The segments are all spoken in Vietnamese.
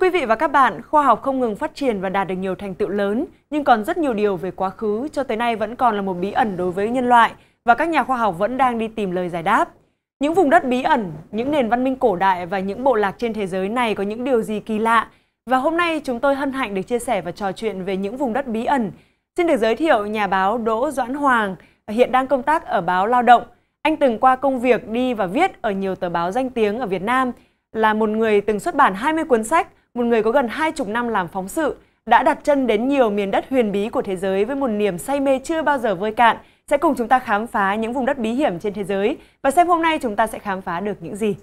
quý vị và các bạn, khoa học không ngừng phát triển và đạt được nhiều thành tựu lớn, nhưng còn rất nhiều điều về quá khứ cho tới nay vẫn còn là một bí ẩn đối với nhân loại và các nhà khoa học vẫn đang đi tìm lời giải đáp. Những vùng đất bí ẩn, những nền văn minh cổ đại và những bộ lạc trên thế giới này có những điều gì kỳ lạ? Và hôm nay chúng tôi hân hạnh được chia sẻ và trò chuyện về những vùng đất bí ẩn. Xin được giới thiệu nhà báo Đỗ Doãn Hoàng, hiện đang công tác ở báo Lao động. Anh từng qua công việc đi và viết ở nhiều tờ báo danh tiếng ở Việt Nam, là một người từng xuất bản 20 cuốn sách, một người có gần hai chục năm làm phóng sự, đã đặt chân đến nhiều miền đất huyền bí của thế giới với một niềm say mê chưa bao giờ vơi cạn, sẽ cùng chúng ta khám phá những vùng đất bí hiểm trên thế giới và xem hôm nay chúng ta sẽ khám phá được những gì.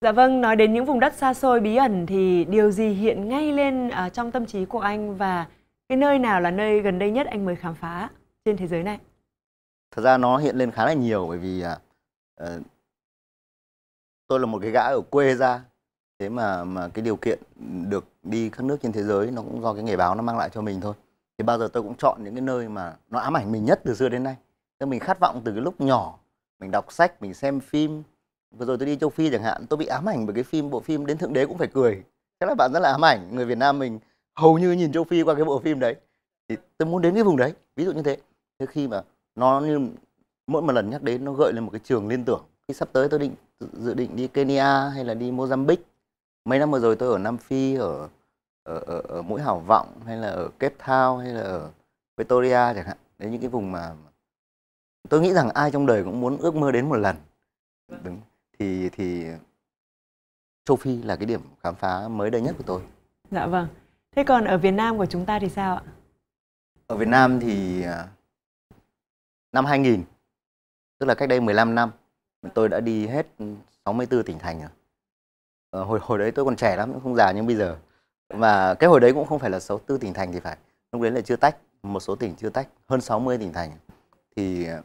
Dạ vâng, nói đến những vùng đất xa xôi bí ẩn thì điều gì hiện ngay lên ở à, trong tâm trí của anh và cái nơi nào là nơi gần đây nhất anh mới khám phá trên thế giới này? Thật ra nó hiện lên khá là nhiều bởi vì uh, tôi là một cái gã ở quê ra thế mà mà cái điều kiện được đi các nước trên thế giới nó cũng do cái nghề báo nó mang lại cho mình thôi thì bao giờ tôi cũng chọn những cái nơi mà nó ám ảnh mình nhất từ xưa đến nay tức mình khát vọng từ cái lúc nhỏ mình đọc sách mình xem phim vừa rồi tôi đi châu phi chẳng hạn tôi bị ám ảnh bởi cái phim bộ phim đến thượng đế cũng phải cười các là bạn rất là ám ảnh người việt nam mình hầu như nhìn châu phi qua cái bộ phim đấy thì tôi muốn đến cái vùng đấy ví dụ như thế thế khi mà nó như mỗi một lần nhắc đến nó gợi lên một cái trường liên tưởng khi sắp tới tôi định dự định đi kenya hay là đi mozambique mấy năm vừa rồi tôi ở Nam Phi ở ở, ở, ở mũi hảo vọng hay là ở Cape Town hay là ở Pretoria chẳng hạn đấy những cái vùng mà tôi nghĩ rằng ai trong đời cũng muốn ước mơ đến một lần đúng thì thì châu phi là cái điểm khám phá mới đây nhất của tôi dạ vâng thế còn ở việt nam của chúng ta thì sao ạ ở việt nam thì à, năm 2000 tức là cách đây 15 năm tôi đã đi hết 64 tỉnh thành rồi Ờ, hồi hồi đấy tôi còn trẻ lắm không già nhưng bây giờ mà cái hồi đấy cũng không phải là sáu tư tỉnh thành thì phải lúc đấy là chưa tách một số tỉnh chưa tách hơn 60 tỉnh thành thì ờ,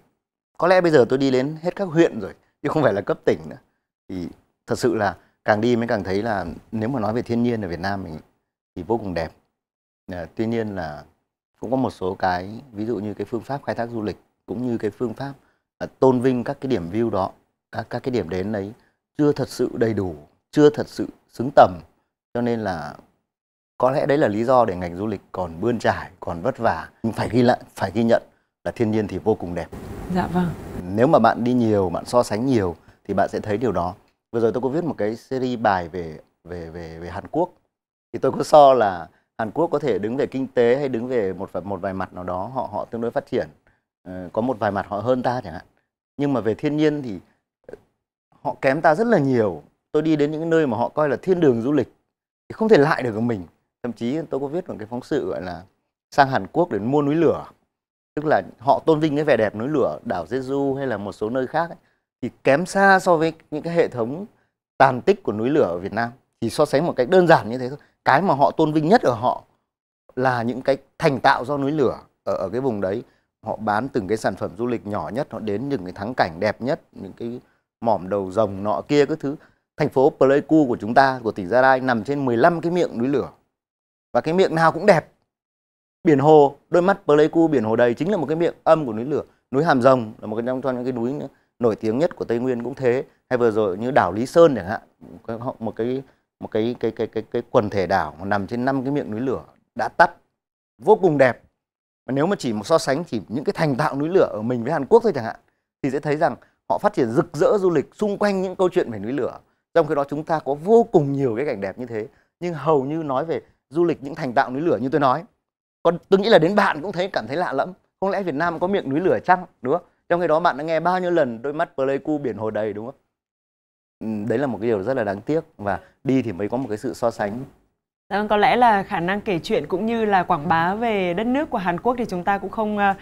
có lẽ bây giờ tôi đi đến hết các huyện rồi chứ không phải là cấp tỉnh nữa thì thật sự là càng đi mới càng thấy là nếu mà nói về thiên nhiên ở Việt Nam mình thì vô cùng đẹp ờ, tuy nhiên là cũng có một số cái ví dụ như cái phương pháp khai thác du lịch cũng như cái phương pháp tôn vinh các cái điểm view đó các các cái điểm đến đấy chưa thật sự đầy đủ chưa thật sự xứng tầm cho nên là có lẽ đấy là lý do để ngành du lịch còn bươn trải còn vất vả nhưng phải ghi lại phải ghi nhận là thiên nhiên thì vô cùng đẹp dạ vâng nếu mà bạn đi nhiều bạn so sánh nhiều thì bạn sẽ thấy điều đó vừa rồi tôi có viết một cái series bài về về về về Hàn Quốc thì tôi có so là Hàn Quốc có thể đứng về kinh tế hay đứng về một một vài mặt nào đó họ họ tương đối phát triển ờ, có một vài mặt họ hơn ta chẳng hạn nhưng mà về thiên nhiên thì ờ, họ kém ta rất là nhiều tôi đi đến những nơi mà họ coi là thiên đường du lịch thì không thể lại được của mình thậm chí tôi có viết một cái phóng sự gọi là sang Hàn Quốc để mua núi lửa tức là họ tôn vinh cái vẻ đẹp núi lửa đảo Jeju hay là một số nơi khác ấy, thì kém xa so với những cái hệ thống tàn tích của núi lửa ở Việt Nam thì so sánh một cách đơn giản như thế thôi cái mà họ tôn vinh nhất ở họ là những cái thành tạo do núi lửa ở ở cái vùng đấy họ bán từng cái sản phẩm du lịch nhỏ nhất họ đến những cái thắng cảnh đẹp nhất những cái mỏm đầu rồng nọ kia các thứ thành phố Pleiku của chúng ta, của tỉnh Gia Lai nằm trên 15 cái miệng núi lửa. Và cái miệng nào cũng đẹp. Biển hồ, đôi mắt Pleiku biển hồ đầy chính là một cái miệng âm của núi lửa. Núi Hàm Rồng là một trong trong những cái núi nổi tiếng nhất của Tây Nguyên cũng thế. Hay vừa rồi như đảo Lý Sơn chẳng hạn, một cái một cái cái cái cái, cái quần thể đảo nằm trên năm cái miệng núi lửa đã tắt vô cùng đẹp. Và nếu mà chỉ một so sánh chỉ những cái thành tạo núi lửa ở mình với Hàn Quốc thôi chẳng hạn thì sẽ thấy rằng họ phát triển rực rỡ du lịch xung quanh những câu chuyện về núi lửa trong khi đó chúng ta có vô cùng nhiều cái cảnh đẹp như thế nhưng hầu như nói về du lịch những thành tạo núi lửa như tôi nói còn tôi nghĩ là đến bạn cũng thấy cảm thấy lạ lẫm không lẽ Việt Nam có miệng núi lửa chăng đúng không trong khi đó bạn đã nghe bao nhiêu lần đôi mắt Pleiku biển hồ đầy đúng không đấy là một cái điều rất là đáng tiếc và đi thì mới có một cái sự so sánh dạ vâng, có lẽ là khả năng kể chuyện cũng như là quảng bá về đất nước của Hàn Quốc thì chúng ta cũng không ờ,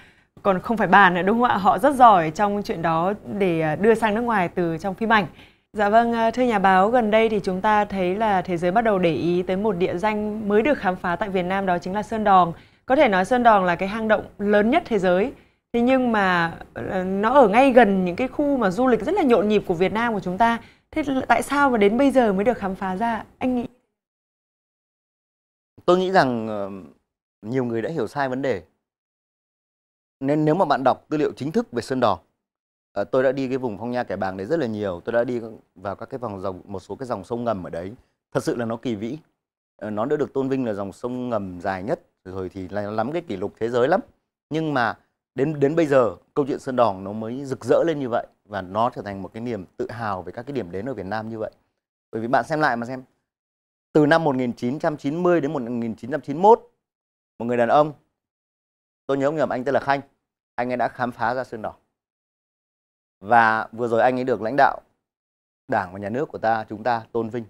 còn không phải bàn nữa đúng không ạ? Họ rất giỏi trong chuyện đó để ờ, đưa sang nước ngoài từ trong phim ảnh. Dạ vâng, à, thưa nhà báo, gần đây thì chúng ta thấy là thế giới bắt đầu để ý tới một địa danh mới được khám phá tại Việt Nam đó chính là Sơn Đòn. Có thể nói Sơn Đòn là cái hang động lớn nhất thế giới. Thế nhưng mà ờ, nó ở ngay gần những cái khu mà du lịch rất là nhộn nhịp của Việt Nam của chúng ta. Thế tại sao mà đến bây giờ mới được khám phá ra? Anh nghĩ Tôi nghĩ rằng ờ, nhiều người đã hiểu sai vấn đề. Nên nếu mà bạn đọc tư liệu chính thức về Sơn Đòn Ờ, tôi đã đi cái vùng phong nha kẻ bàng đấy rất là nhiều tôi đã đi vào các cái vòng dòng một số cái dòng sông ngầm ở đấy thật sự là nó kỳ vĩ ờ, nó đã được tôn vinh là dòng sông ngầm dài nhất rồi thì là lắm cái kỷ lục thế giới lắm nhưng mà đến đến bây giờ câu chuyện sơn đòn nó mới rực rỡ lên như vậy và nó trở thành một cái niềm tự hào về các cái điểm đến ở Việt Nam như vậy bởi vì bạn xem lại mà xem từ năm 1990 đến 1991 một người đàn ông tôi nhớ ông nhầm anh tên là Khanh anh ấy đã khám phá ra sơn đòn và vừa rồi anh ấy được lãnh đạo đảng và nhà nước của ta chúng ta tôn vinh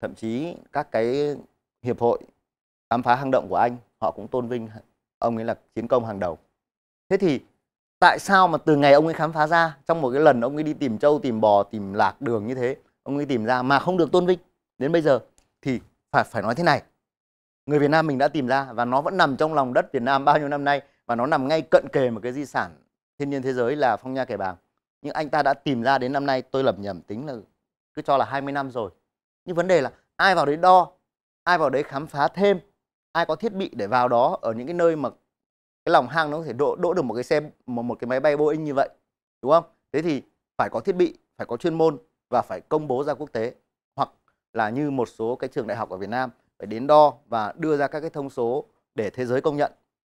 thậm chí các cái hiệp hội khám phá hang động của anh họ cũng tôn vinh ông ấy là chiến công hàng đầu thế thì tại sao mà từ ngày ông ấy khám phá ra trong một cái lần ông ấy đi tìm trâu tìm bò tìm lạc đường như thế ông ấy tìm ra mà không được tôn vinh đến bây giờ thì phải phải nói thế này người Việt Nam mình đã tìm ra và nó vẫn nằm trong lòng đất Việt Nam bao nhiêu năm nay và nó nằm ngay cận kề một cái di sản thiên nhiên thế giới là phong nha kẻ bàng nhưng anh ta đã tìm ra đến năm nay tôi lầm nhầm tính là cứ cho là 20 năm rồi nhưng vấn đề là ai vào đấy đo ai vào đấy khám phá thêm ai có thiết bị để vào đó ở những cái nơi mà cái lòng hang nó có thể đỗ đỗ được một cái xe một một cái máy bay Boeing như vậy đúng không thế thì phải có thiết bị phải có chuyên môn và phải công bố ra quốc tế hoặc là như một số cái trường đại học ở Việt Nam phải đến đo và đưa ra các cái thông số để thế giới công nhận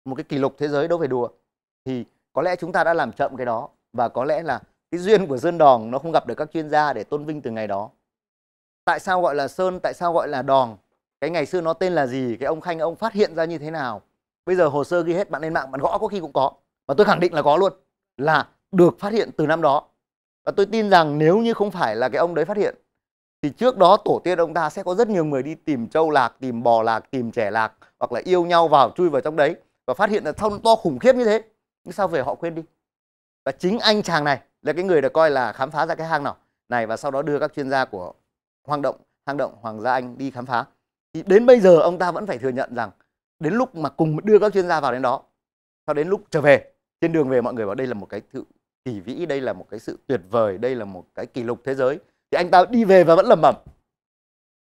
một cái kỷ lục thế giới đâu phải đùa thì có lẽ chúng ta đã làm chậm cái đó và có lẽ là cái duyên của sơn đòn nó không gặp được các chuyên gia để tôn vinh từ ngày đó tại sao gọi là sơn tại sao gọi là đòn cái ngày xưa nó tên là gì cái ông khanh ông phát hiện ra như thế nào bây giờ hồ sơ ghi hết bạn lên mạng bạn gõ có khi cũng có và tôi khẳng định là có luôn là được phát hiện từ năm đó và tôi tin rằng nếu như không phải là cái ông đấy phát hiện thì trước đó tổ tiên ông ta sẽ có rất nhiều người đi tìm trâu lạc tìm bò lạc tìm trẻ lạc hoặc là yêu nhau vào chui vào trong đấy và phát hiện là thông to khủng khiếp như thế nhưng sao về họ quên đi và chính anh chàng này là cái người được coi là khám phá ra cái hang nào này và sau đó đưa các chuyên gia của hoang động hang động Hoàng gia Anh đi khám phá thì đến bây giờ ông ta vẫn phải thừa nhận rằng đến lúc mà cùng đưa các chuyên gia vào đến đó sau đến lúc trở về trên đường về mọi người bảo đây là một cái sự kỳ vĩ đây là một cái sự tuyệt vời đây là một cái kỷ lục thế giới thì anh ta đi về và vẫn lẩm bẩm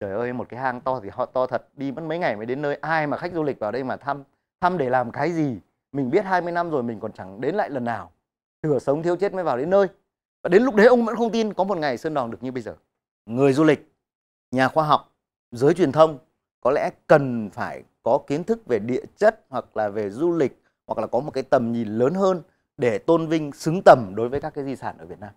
trời ơi một cái hang to thì họ to thật đi mất mấy ngày mới đến nơi ai mà khách du lịch vào đây mà thăm thăm để làm cái gì mình biết 20 năm rồi mình còn chẳng đến lại lần nào nửa sống thiếu chết mới vào đến nơi và đến lúc đấy ông vẫn không tin có một ngày sơn đòn được như bây giờ người du lịch nhà khoa học giới truyền thông có lẽ cần phải có kiến thức về địa chất hoặc là về du lịch hoặc là có một cái tầm nhìn lớn hơn để tôn vinh xứng tầm đối với các cái di sản ở Việt Nam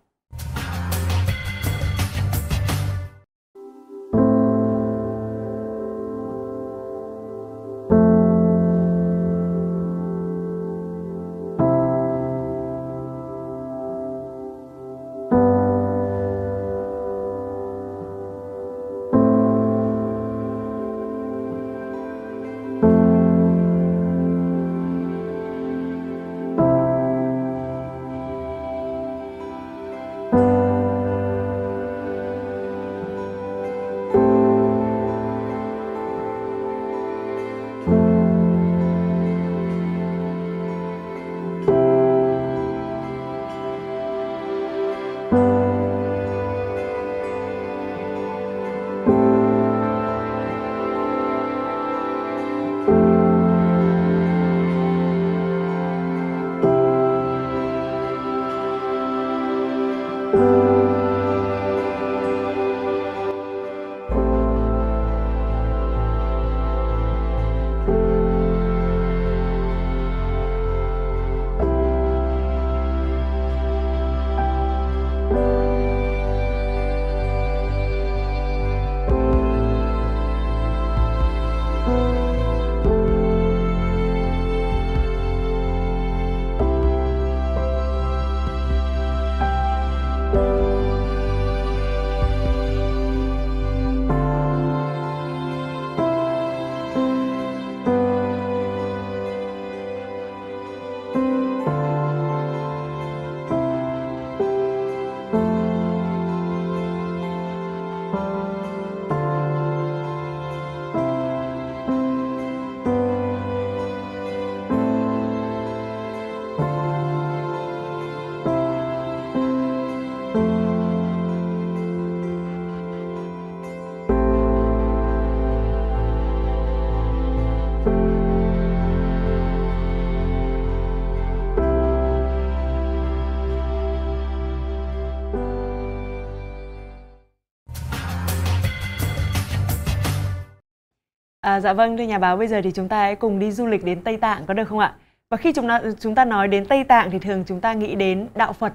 À, dạ vâng, thưa nhà báo, bây giờ thì chúng ta hãy cùng đi du lịch đến Tây Tạng có được không ạ? Và khi chúng ta, chúng ta nói đến Tây Tạng thì thường chúng ta nghĩ đến đạo Phật.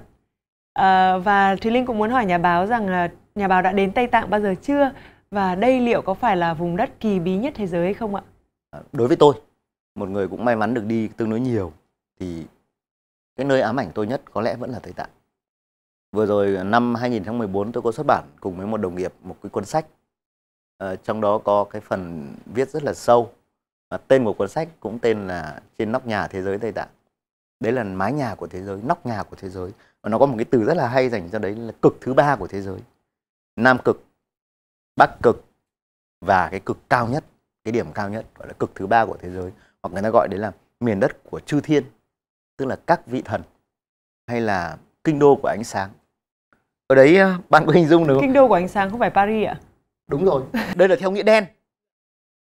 À, và Thùy Linh cũng muốn hỏi nhà báo rằng nhà báo đã đến Tây Tạng bao giờ chưa? Và đây liệu có phải là vùng đất kỳ bí nhất thế giới hay không ạ? À, đối với tôi, một người cũng may mắn được đi tương đối nhiều thì cái nơi ám ảnh tôi nhất có lẽ vẫn là Tây Tạng. Vừa rồi năm 2014 tôi có xuất bản cùng với một đồng nghiệp một cái cuốn sách Ờ, trong đó có cái phần viết rất là sâu và tên của cuốn sách cũng tên là trên nóc nhà thế giới tây tạng đấy là mái nhà của thế giới nóc nhà của thế giới và nó có một cái từ rất là hay dành cho đấy là cực thứ ba của thế giới nam cực bắc cực và cái cực cao nhất cái điểm cao nhất gọi là cực thứ ba của thế giới hoặc người ta gọi đấy là miền đất của chư thiên tức là các vị thần hay là kinh đô của ánh sáng ở đấy ờ, bạn có hình dung được không? kinh đô của ánh sáng không phải paris ạ à? đúng rồi đây là theo nghĩa đen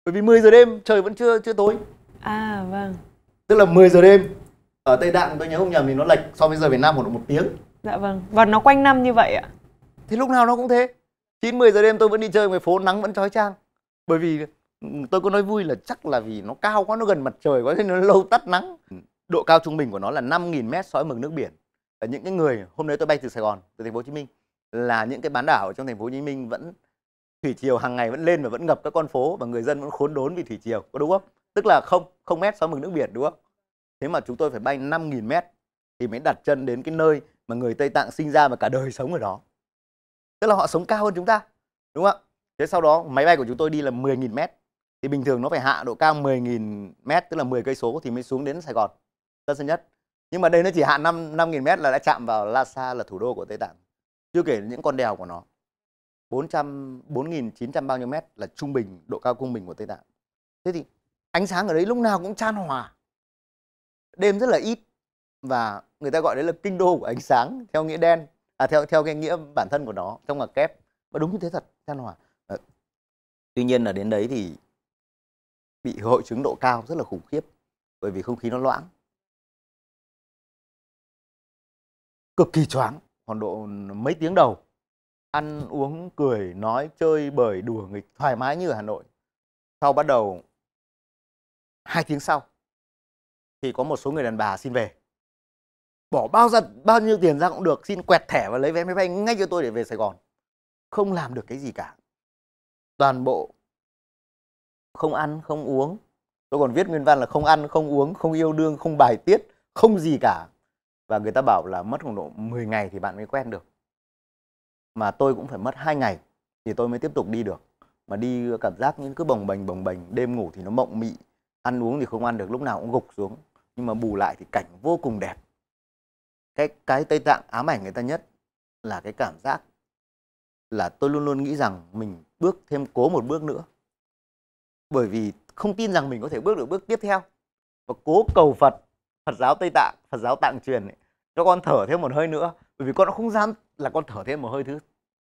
bởi vì 10 giờ đêm trời vẫn chưa chưa tối à vâng tức là 10 giờ đêm ở tây tạng tôi nhớ không nhầm thì nó lệch so với giờ việt nam khoảng một tiếng dạ vâng và nó quanh năm như vậy ạ thì lúc nào nó cũng thế 9 10 giờ đêm tôi vẫn đi chơi ngoài phố nắng vẫn chói chang bởi vì ừ, tôi có nói vui là chắc là vì nó cao quá nó gần mặt trời quá nên nó lâu tắt nắng độ cao trung bình của nó là 5.000 mét sói mực nước biển ở những cái người hôm nay tôi bay từ Sài Gòn từ thành phố Hồ Chí Minh là những cái bán đảo ở trong thành phố Hồ Chí Minh vẫn thủy triều hàng ngày vẫn lên và vẫn ngập các con phố và người dân vẫn khốn đốn vì thủy triều có đúng không tức là không không mét so mực nước biển đúng không thế mà chúng tôi phải bay 5.000 mét thì mới đặt chân đến cái nơi mà người Tây Tạng sinh ra và cả đời sống ở đó tức là họ sống cao hơn chúng ta đúng không ạ thế sau đó máy bay của chúng tôi đi là 10.000 mét thì bình thường nó phải hạ độ cao 10.000 mét tức là 10 cây số thì mới xuống đến Sài Gòn tân sân nhất nhưng mà đây nó chỉ hạ 5 5.000 mét là đã chạm vào Lhasa là thủ đô của Tây Tạng chưa kể những con đèo của nó 400 4.900 bao nhiêu mét là trung bình độ cao trung bình của Tây Tạng. Thế thì ánh sáng ở đấy lúc nào cũng chan hòa. Đêm rất là ít và người ta gọi đấy là kinh đô của ánh sáng theo nghĩa đen à theo theo cái nghĩa bản thân của nó trong là kép và đúng như thế thật chan hòa. À, tuy nhiên là đến đấy thì bị hội chứng độ cao rất là khủng khiếp bởi vì không khí nó loãng cực kỳ choáng khoảng độ mấy tiếng đầu ăn uống cười nói chơi bời đùa nghịch thoải mái như ở Hà Nội sau bắt đầu hai tiếng sau thì có một số người đàn bà xin về bỏ bao ra bao nhiêu tiền ra cũng được xin quẹt thẻ và lấy vé máy bay ngay cho tôi để về Sài Gòn không làm được cái gì cả toàn bộ không ăn không uống tôi còn viết nguyên văn là không ăn không uống không yêu đương không bài tiết không gì cả và người ta bảo là mất khoảng độ 10 ngày thì bạn mới quen được mà tôi cũng phải mất 2 ngày thì tôi mới tiếp tục đi được mà đi cảm giác những cứ bồng bềnh bồng bềnh đêm ngủ thì nó mộng mị ăn uống thì không ăn được lúc nào cũng gục xuống nhưng mà bù lại thì cảnh vô cùng đẹp cái cái tây tạng ám ảnh người ta nhất là cái cảm giác là tôi luôn luôn nghĩ rằng mình bước thêm cố một bước nữa bởi vì không tin rằng mình có thể bước được bước tiếp theo và cố cầu phật phật giáo tây tạng phật giáo tạng truyền ấy, cho con thở thêm một hơi nữa bởi vì con không dám là con thở thêm một hơi thứ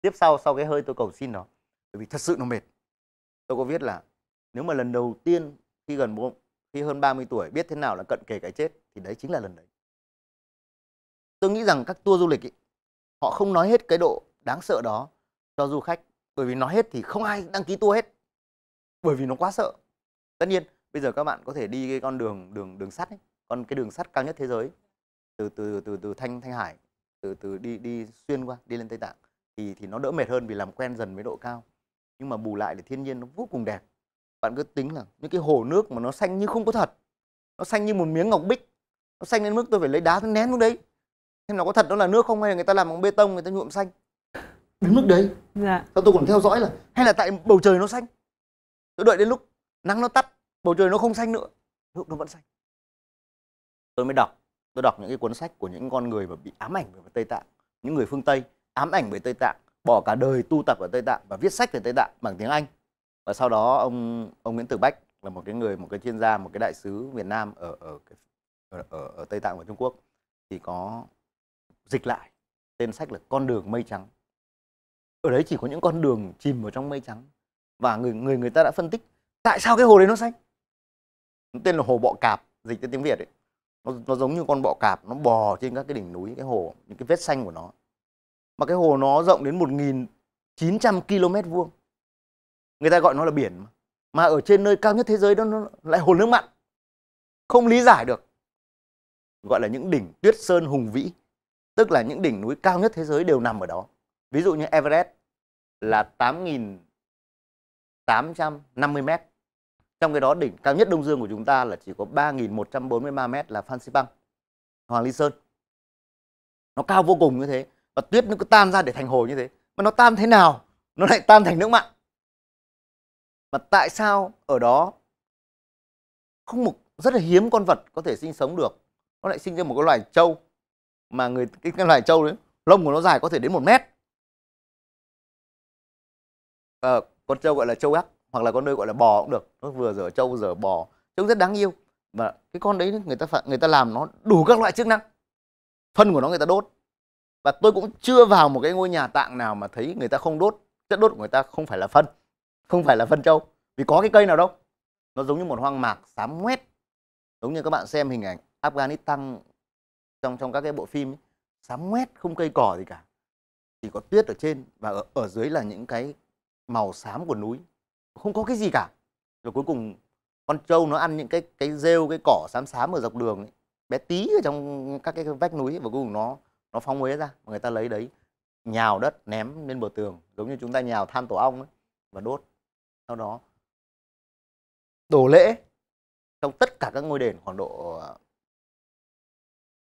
tiếp sau sau cái hơi tôi cầu xin nó bởi vì thật sự nó mệt tôi có viết là nếu mà lần đầu tiên khi gần bố khi hơn 30 tuổi biết thế nào là cận kề cái chết thì đấy chính là lần đấy tôi nghĩ rằng các tour du lịch ý, họ không nói hết cái độ đáng sợ đó cho du khách bởi vì nói hết thì không ai đăng ký tour hết bởi vì nó quá sợ tất nhiên bây giờ các bạn có thể đi cái con đường đường đường sắt ấy, con cái đường sắt cao nhất thế giới từ từ từ từ thanh thanh hải từ từ đi đi xuyên qua đi lên tây tạng thì thì nó đỡ mệt hơn vì làm quen dần với độ cao nhưng mà bù lại thì thiên nhiên nó vô cùng đẹp bạn cứ tính là những cái hồ nước mà nó xanh như không có thật nó xanh như một miếng ngọc bích nó xanh đến mức tôi phải lấy đá tôi ném xuống đấy xem nó có thật đó là nước không hay là người ta làm bằng bê tông người ta nhuộm xanh đến mức đấy dạ. sao tôi còn theo dõi là hay là tại bầu trời nó xanh tôi đợi đến lúc nắng nó tắt bầu trời nó không xanh nữa nước nó vẫn xanh tôi mới đọc tôi đọc những cái cuốn sách của những con người mà bị ám ảnh về Tây Tạng những người phương Tây ám ảnh về Tây Tạng bỏ cả đời tu tập ở Tây Tạng và viết sách về Tây Tạng bằng tiếng Anh và sau đó ông ông Nguyễn từ Bách là một cái người một cái chuyên gia một cái đại sứ Việt Nam ở ở ở, ở, ở Tây Tạng và Trung Quốc thì có dịch lại tên sách là con đường mây trắng ở đấy chỉ có những con đường chìm vào trong mây trắng và người người người ta đã phân tích tại sao cái hồ đấy nó xanh tên là hồ bọ cạp dịch tới tiếng việt ấy nó, nó giống như con bọ cạp nó bò trên các cái đỉnh núi cái hồ những cái vết xanh của nó mà cái hồ nó rộng đến 1.900 km vuông người ta gọi nó là biển mà. mà ở trên nơi cao nhất thế giới đó nó lại hồ nước mặn không lý giải được gọi là những đỉnh tuyết sơn hùng vĩ tức là những đỉnh núi cao nhất thế giới đều nằm ở đó ví dụ như Everest là 8.850 mét trong cái đó đỉnh cao nhất Đông Dương của chúng ta là chỉ có 3.143 mét là Phan Xipang, Hoàng Lý Sơn. Nó cao vô cùng như thế và tuyết nó cứ tan ra để thành hồ như thế. Mà nó tan thế nào? Nó lại tan thành nước mặn. Mà tại sao ở đó không một rất là hiếm con vật có thể sinh sống được nó lại sinh ra một cái loài trâu mà người cái, cái loài trâu đấy lông của nó dài có thể đến một mét à, con trâu gọi là trâu gác hoặc là có nơi gọi là bò cũng được nó vừa dở trâu dở bò trông rất đáng yêu và cái con đấy người ta phải, người ta làm nó đủ các loại chức năng phân của nó người ta đốt và tôi cũng chưa vào một cái ngôi nhà tạng nào mà thấy người ta không đốt chất đốt của người ta không phải là phân không phải là phân trâu vì có cái cây nào đâu nó giống như một hoang mạc xám ngoét giống như các bạn xem hình ảnh Afghanistan trong trong các cái bộ phim xám ngoét không cây cỏ gì cả chỉ có tuyết ở trên và ở, ở dưới là những cái màu xám của núi không có cái gì cả rồi cuối cùng con trâu nó ăn những cái cái rêu cái cỏ xám xám ở dọc đường ấy, bé tí ở trong các cái vách núi ấy, và cuối cùng nó nó phóng huế ra người ta lấy đấy nhào đất ném lên bờ tường giống như chúng ta nhào than tổ ong ấy, và đốt sau đó đổ lễ trong tất cả các ngôi đền khoảng độ ờ,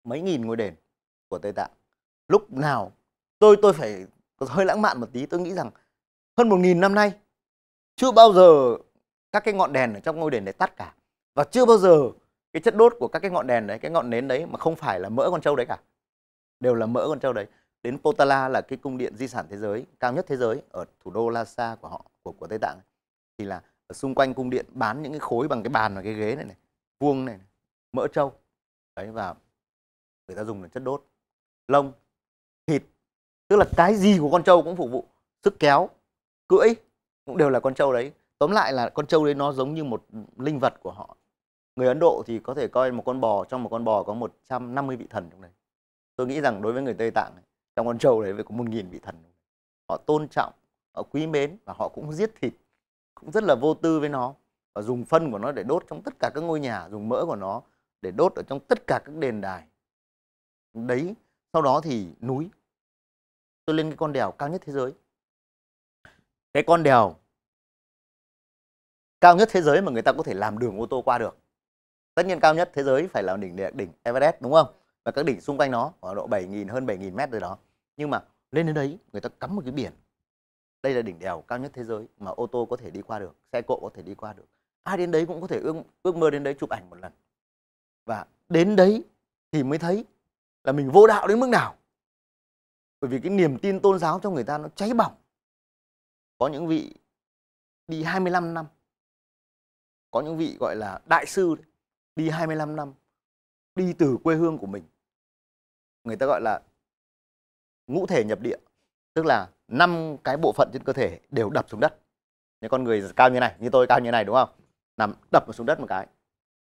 mấy nghìn ngôi đền của Tây Tạng lúc nào tôi tôi phải hơi lãng mạn một tí tôi nghĩ rằng hơn một nghìn năm nay chưa bao giờ các cái ngọn đèn ở trong ngôi đền để tắt cả và chưa bao giờ cái chất đốt của các cái ngọn đèn đấy cái ngọn nến đấy mà không phải là mỡ con trâu đấy cả đều là mỡ con trâu đấy đến Potala là cái cung điện di sản thế giới cao nhất thế giới ở thủ đô Lhasa của họ của của Tây Tạng thì là ở xung quanh cung điện bán những cái khối bằng cái bàn và cái ghế này này vuông này, này mỡ trâu đấy và người ta dùng là chất đốt lông thịt tức là cái gì của con trâu cũng phục vụ sức kéo cưỡi cũng đều là con trâu đấy tóm lại là con trâu đấy nó giống như một linh vật của họ người ấn độ thì có thể coi một con bò trong một con bò có 150 vị thần trong đấy tôi nghĩ rằng đối với người tây tạng này, trong con trâu đấy phải có một nghìn vị thần họ tôn trọng họ quý mến và họ cũng giết thịt cũng rất là vô tư với nó và dùng phân của nó để đốt trong tất cả các ngôi nhà dùng mỡ của nó để đốt ở trong tất cả các đền đài đấy sau đó thì núi tôi lên cái con đèo cao nhất thế giới cái con đèo cao nhất thế giới mà người ta có thể làm đường ô tô qua được tất nhiên cao nhất thế giới phải là đỉnh đỉnh Everest đúng không và các đỉnh xung quanh nó ở độ 7.000 hơn 7.000 mét rồi đó nhưng mà lên đến đấy người ta cắm một cái biển đây là đỉnh đèo cao nhất thế giới mà ô tô có thể đi qua được xe cộ có thể đi qua được ai đến đấy cũng có thể ước, ước mơ đến đấy chụp ảnh một lần và đến đấy thì mới thấy là mình vô đạo đến mức nào bởi vì cái niềm tin tôn giáo cho người ta nó cháy bỏng có những vị đi 25 năm có những vị gọi là đại sư đấy, đi 25 năm đi từ quê hương của mình người ta gọi là ngũ thể nhập địa tức là năm cái bộ phận trên cơ thể đều đập xuống đất Như con người cao như này như tôi cao như này đúng không nằm đập vào xuống đất một cái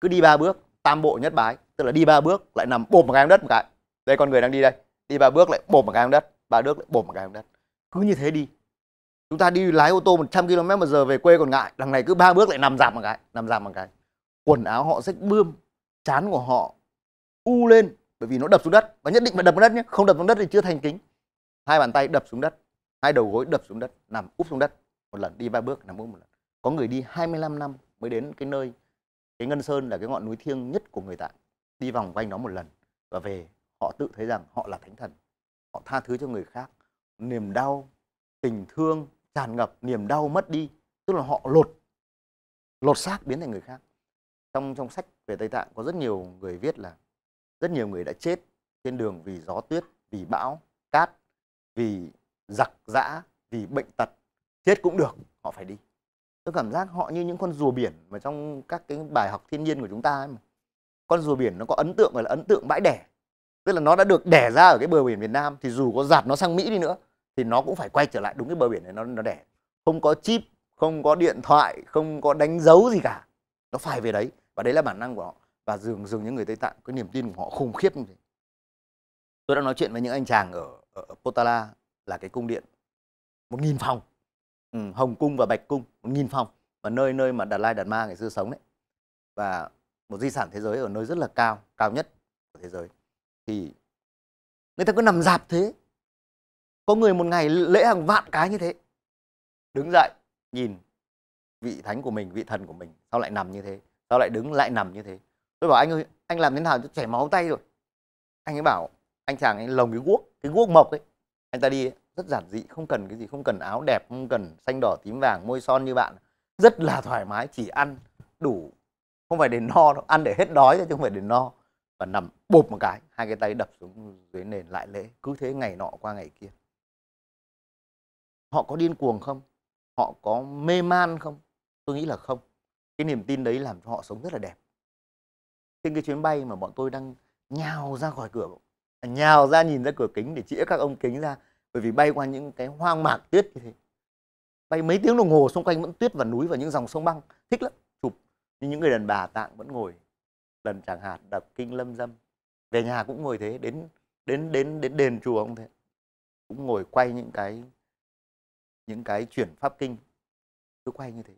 cứ đi ba bước tam bộ nhất bái tức là đi ba bước lại nằm bột một cái đất một cái đây con người đang đi đây đi ba bước lại bột một cái đất ba bước lại bột một cái đất cứ như thế đi chúng ta đi lái ô tô 100 km một giờ về quê còn ngại đằng này cứ ba bước lại nằm dạp một cái nằm dạp một cái quần áo họ rách bươm chán của họ u lên bởi vì nó đập xuống đất và nhất định phải đập xuống đất nhé không đập xuống đất thì chưa thành kính hai bàn tay đập xuống đất hai đầu gối đập xuống đất nằm úp xuống đất một lần đi ba bước nằm úp một lần có người đi 25 năm mới đến cái nơi cái ngân sơn là cái ngọn núi thiêng nhất của người tạng đi vòng quanh nó một lần và về họ tự thấy rằng họ là thánh thần họ tha thứ cho người khác niềm đau tình thương tràn ngập niềm đau mất đi tức là họ lột lột xác biến thành người khác trong trong sách về tây tạng có rất nhiều người viết là rất nhiều người đã chết trên đường vì gió tuyết vì bão cát vì giặc giã vì bệnh tật chết cũng được họ phải đi tôi cảm giác họ như những con rùa biển mà trong các cái bài học thiên nhiên của chúng ta ấy mà. con rùa biển nó có ấn tượng gọi là ấn tượng bãi đẻ tức là nó đã được đẻ ra ở cái bờ biển Việt Nam thì dù có giạt nó sang Mỹ đi nữa thì nó cũng phải quay trở lại đúng cái bờ biển này nó nó đẻ không có chip không có điện thoại không có đánh dấu gì cả nó phải về đấy và đấy là bản năng của họ và dường dường những người tây tạng cái niềm tin của họ khủng khiếp như thế tôi đã nói chuyện với những anh chàng ở ở potala là cái cung điện một nghìn phòng ừ, hồng cung và bạch cung một nghìn phòng và nơi nơi mà đạt lai đạt ma ngày xưa sống đấy và một di sản thế giới ở nơi rất là cao cao nhất của thế giới thì người ta cứ nằm dạp thế có người một ngày lễ hàng vạn cái như thế đứng dậy nhìn vị thánh của mình vị thần của mình sao lại nằm như thế sao lại đứng lại nằm như thế tôi bảo anh ơi anh làm thế nào cho chảy máu tay rồi anh ấy bảo anh chàng anh lồng cái guốc cái guốc mộc ấy anh ta đi ấy, rất giản dị không cần cái gì không cần áo đẹp không cần xanh đỏ tím vàng môi son như bạn rất là thoải mái chỉ ăn đủ không phải để no đâu ăn để hết đói chứ không phải để no và nằm bụp một cái hai cái tay đập xuống dưới nền lại lễ cứ thế ngày nọ qua ngày kia họ có điên cuồng không họ có mê man không tôi nghĩ là không cái niềm tin đấy làm cho họ sống rất là đẹp trên cái chuyến bay mà bọn tôi đang nhào ra khỏi cửa nhào ra nhìn ra cửa kính để chĩa các ông kính ra bởi vì bay qua những cái hoang mạc tuyết như thế bay mấy tiếng đồng hồ xung quanh vẫn tuyết và núi và những dòng sông băng thích lắm chụp nhưng những người đàn bà tạng vẫn ngồi lần chẳng hạt đọc kinh lâm dâm về nhà cũng ngồi thế đến đến đến đến đền chùa cũng thế cũng ngồi quay những cái những cái chuyển pháp kinh cứ quay như thế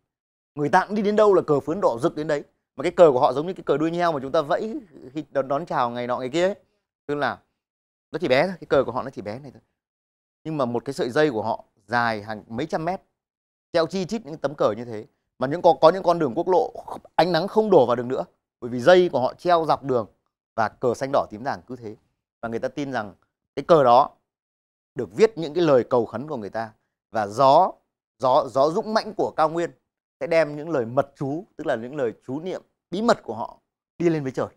người ta cũng đi đến đâu là cờ phướn đỏ rực đến đấy mà cái cờ của họ giống như cái cờ đuôi nheo mà chúng ta vẫy khi đón, đón chào ngày nọ ngày kia ấy. tức là nó chỉ bé thôi cái cờ của họ nó chỉ bé này thôi nhưng mà một cái sợi dây của họ dài hàng mấy trăm mét treo chi chít những tấm cờ như thế mà những có có những con đường quốc lộ ánh nắng không đổ vào được nữa bởi vì dây của họ treo dọc đường và cờ xanh đỏ tím vàng cứ thế và người ta tin rằng cái cờ đó được viết những cái lời cầu khấn của người ta và gió gió gió dũng mãnh của cao nguyên sẽ đem những lời mật chú tức là những lời chú niệm bí mật của họ đi lên với trời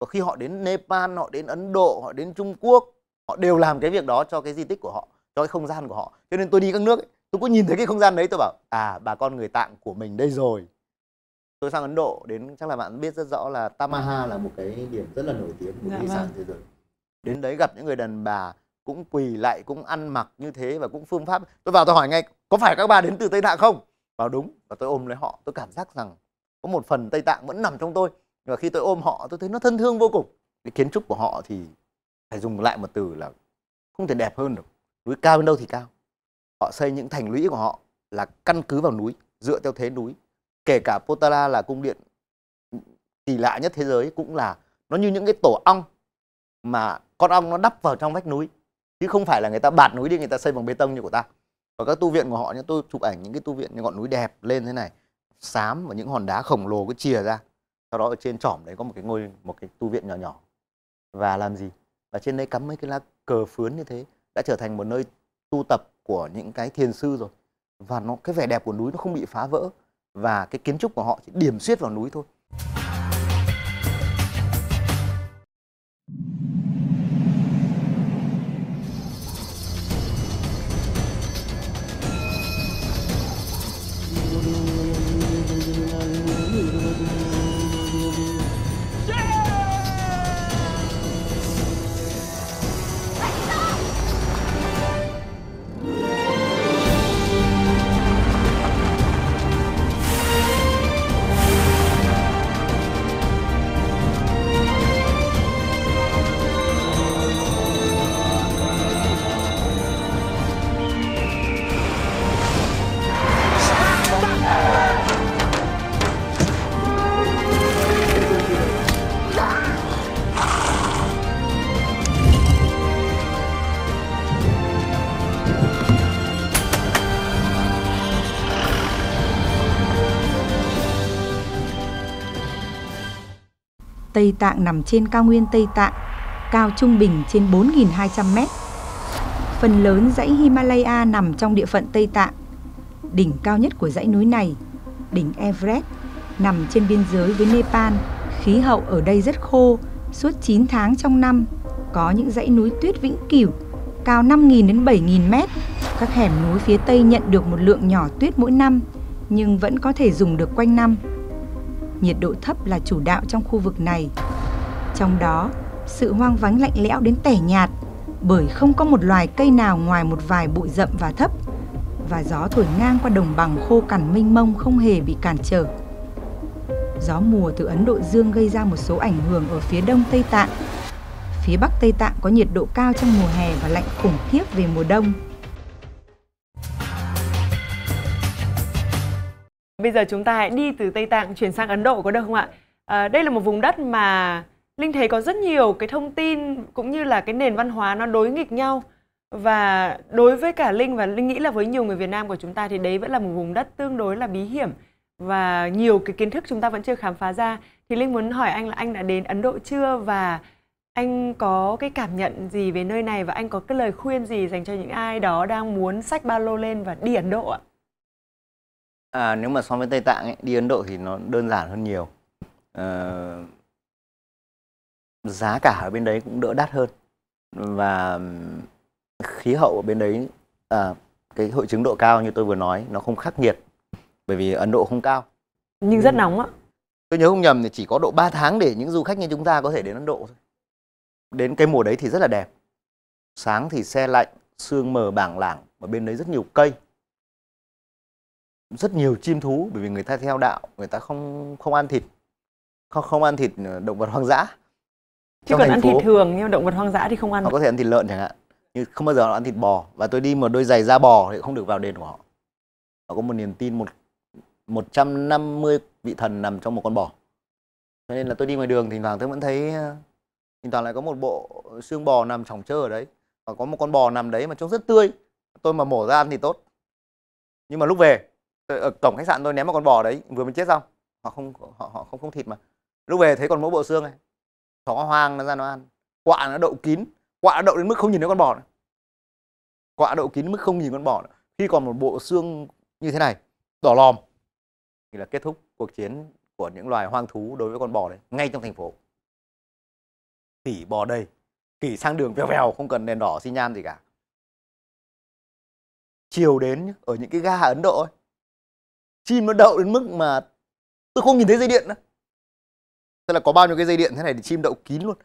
và khi họ đến Nepal họ đến Ấn Độ họ đến Trung Quốc họ đều làm cái việc đó cho cái di tích của họ cho cái không gian của họ cho nên tôi đi các nước ấy, tôi có nhìn thấy cái không gian đấy tôi bảo à bà con người tạng của mình đây rồi tôi sang Ấn Độ đến chắc là bạn biết rất rõ là Tamaha à. là một cái điểm rất là nổi tiếng của dạ di sản vâng. thế giới đến đấy gặp những người đàn bà cũng quỳ lại cũng ăn mặc như thế và cũng phương pháp tôi vào tôi hỏi ngay có phải các bà đến từ tây tạng không vào đúng và tôi ôm lấy họ tôi cảm giác rằng có một phần tây tạng vẫn nằm trong tôi và khi tôi ôm họ tôi thấy nó thân thương vô cùng cái kiến trúc của họ thì phải dùng lại một từ là không thể đẹp hơn được núi cao đến đâu thì cao họ xây những thành lũy của họ là căn cứ vào núi dựa theo thế núi kể cả Potala là cung điện kỳ lạ nhất thế giới cũng là nó như những cái tổ ong mà con ong nó đắp vào trong vách núi chứ không phải là người ta bạt núi đi người ta xây bằng bê tông như của ta và các tu viện của họ như tôi chụp ảnh những cái tu viện những ngọn núi đẹp lên thế này xám và những hòn đá khổng lồ cứ chìa ra sau đó ở trên trỏm đấy có một cái ngôi một cái tu viện nhỏ nhỏ và làm gì và trên đấy cắm mấy cái lá cờ phướn như thế đã trở thành một nơi tu tập của những cái thiền sư rồi và nó cái vẻ đẹp của núi nó không bị phá vỡ và cái kiến trúc của họ chỉ điểm xuyết vào núi thôi Tây Tạng nằm trên cao nguyên Tây Tạng, cao trung bình trên 4.200 mét. Phần lớn dãy Himalaya nằm trong địa phận Tây Tạng. Đỉnh cao nhất của dãy núi này, đỉnh Everest, nằm trên biên giới với Nepal. Khí hậu ở đây rất khô, suốt 9 tháng trong năm, có những dãy núi tuyết vĩnh cửu cao 5.000 đến 7.000 mét. Các hẻm núi phía Tây nhận được một lượng nhỏ tuyết mỗi năm, nhưng vẫn có thể dùng được quanh năm nhiệt độ thấp là chủ đạo trong khu vực này. Trong đó, sự hoang vắng lạnh lẽo đến tẻ nhạt bởi không có một loài cây nào ngoài một vài bụi rậm và thấp và gió thổi ngang qua đồng bằng khô cằn mênh mông không hề bị cản trở. Gió mùa từ Ấn Độ Dương gây ra một số ảnh hưởng ở phía đông Tây Tạng. Phía bắc Tây Tạng có nhiệt độ cao trong mùa hè và lạnh khủng khiếp về mùa đông. Bây giờ chúng ta hãy đi từ Tây Tạng chuyển sang Ấn Độ có được không ạ? À, đây là một vùng đất mà Linh thấy có rất nhiều cái thông tin cũng như là cái nền văn hóa nó đối nghịch nhau và đối với cả Linh và Linh nghĩ là với nhiều người Việt Nam của chúng ta thì đấy vẫn là một vùng đất tương đối là bí hiểm và nhiều cái kiến thức chúng ta vẫn chưa khám phá ra thì Linh muốn hỏi anh là anh đã đến Ấn Độ chưa và anh có cái cảm nhận gì về nơi này và anh có cái lời khuyên gì dành cho những ai đó đang muốn sách ba lô lên và đi Ấn Độ ạ? À, nếu mà so với Tây Tạng ấy, đi Ấn Độ thì nó đơn giản hơn nhiều. À, giá cả ở bên đấy cũng đỡ đắt hơn và khí hậu ở bên đấy à, cái hội chứng độ cao như tôi vừa nói nó không khắc nghiệt bởi vì Ấn Độ không cao. Nhưng rất nóng á. Tôi nhớ không nhầm thì chỉ có độ 3 tháng để những du khách như chúng ta có thể đến Ấn Độ thôi. Đến cái mùa đấy thì rất là đẹp. Sáng thì xe lạnh, sương mờ bảng lảng, ở bên đấy rất nhiều cây rất nhiều chim thú bởi vì người ta theo đạo người ta không không ăn thịt không không ăn thịt ờ, động vật hoang dã chứ Trong còn ăn thịt thường nhưng động vật hoang dã thì không ăn họ có thể ăn thịt lợn chẳng hạn nhưng không bao giờ họ ăn thịt bò và tôi đi một đôi giày da bò thì không được vào đền của họ họ có một niềm tin một 150 vị thần nằm trong một con bò cho nên là tôi đi ngoài đường thỉnh thoảng tôi vẫn thấy ờ, thỉnh thoảng lại có một bộ xương bò nằm chỏng trơ ở đấy và có một con bò nằm đấy mà trông rất tươi tôi mà mổ ra ăn thì tốt nhưng mà lúc về ở ờ, ờ, cổng khách sạn tôi ném một con bò đấy vừa mới chết xong họ không họ họ không không thịt mà lúc về thấy còn mỗi bộ xương này chó hoang nó ra nó ăn quạ nó đậu kín quạ nó đậu đến mức không nhìn thấy con bò nữa. quạ đậu kín mức không nhìn con bò nữa. khi còn một bộ xương như thế này đỏ lòm thì là kết thúc cuộc chiến của những loài hoang thú đối với con bò đấy ngay trong thành phố tỉ bò đây khỉ sang đường vèo vèo không cần đèn đỏ xi nhan gì cả chiều đến ở những cái ga Ấn Độ ấy, chim nó đậu đến mức mà tôi không nhìn thấy dây điện nữa tức là có bao nhiêu cái dây điện thế này thì chim đậu kín luôn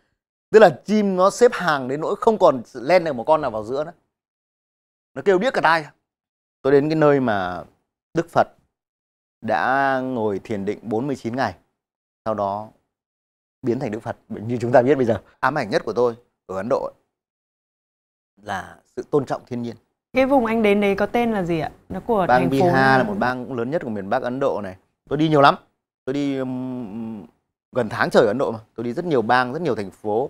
tức là chim nó xếp hàng đến nỗi không còn len được một con nào vào giữa nữa nó kêu điếc cả tai tôi đến cái nơi mà đức phật đã ngồi thiền định 49 ngày sau đó biến thành đức phật như chúng ta biết bây giờ ám ảnh nhất của tôi ở ấn độ là sự tôn trọng thiên nhiên cái vùng anh đến đấy có tên là gì ạ? Nó của bang thành Bihar phố... là một bang lớn nhất của miền Bắc Ấn Độ này. Tôi đi nhiều lắm. Tôi đi um, gần tháng trời ở Ấn Độ mà. Tôi đi rất nhiều bang, rất nhiều thành phố.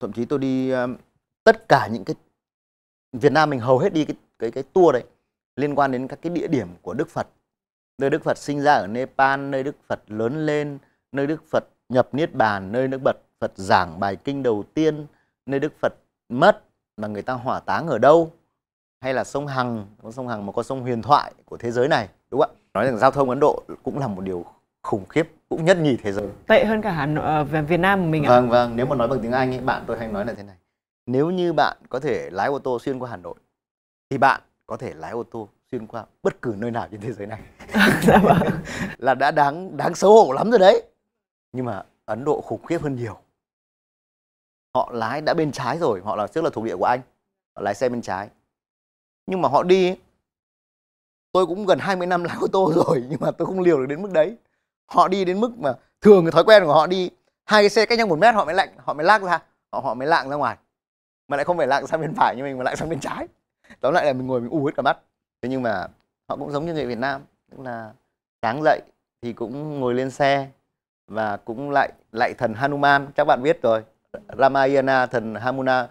Thậm chí tôi đi um, tất cả những cái Việt Nam mình hầu hết đi cái cái cái tour đấy liên quan đến các cái địa điểm của Đức Phật. Nơi Đức Phật sinh ra ở Nepal, nơi Đức Phật lớn lên, nơi Đức Phật nhập niết bàn, nơi Đức Phật Phật giảng bài kinh đầu tiên, nơi Đức Phật mất mà người ta hỏa táng ở đâu hay là sông Hằng, con sông Hằng mà có sông huyền thoại của thế giới này, đúng không ạ? Nói rằng giao thông Ấn Độ cũng là một điều khủng khiếp, cũng nhất nhì thế giới. Tệ hơn cả Hà Nội ờ, Việt Nam mình ạ. Vâng à? vâng, nếu mà nói bằng tiếng Anh ấy, bạn tôi hay nói là thế này. Nếu như bạn có thể lái ô tô xuyên qua Hà Nội thì bạn có thể lái ô tô xuyên qua bất cứ nơi nào trên thế giới này. Dạ vâng. là đã đáng đáng xấu hổ lắm rồi đấy. Nhưng mà Ấn Độ khủng khiếp hơn nhiều. Họ lái đã bên trái rồi, họ là trước là thuộc địa của Anh. Họ lái xe bên trái, nhưng mà họ đi tôi cũng gần 20 năm lái ô tô rồi nhưng mà tôi không liều được đến mức đấy họ đi đến mức mà thường cái thói quen của họ đi hai cái xe cách nhau một mét họ mới lạnh họ mới lác ra họ họ mới lạng ra ngoài mà lại không phải lạng sang bên phải như mình mà lại sang bên trái đó lại là mình ngồi mình u hết cả mắt thế nhưng mà họ cũng giống như người Việt Nam tức là sáng dậy thì cũng ngồi lên xe và cũng lại lại thần Hanuman các bạn biết rồi Ramayana thần Hamuna uh,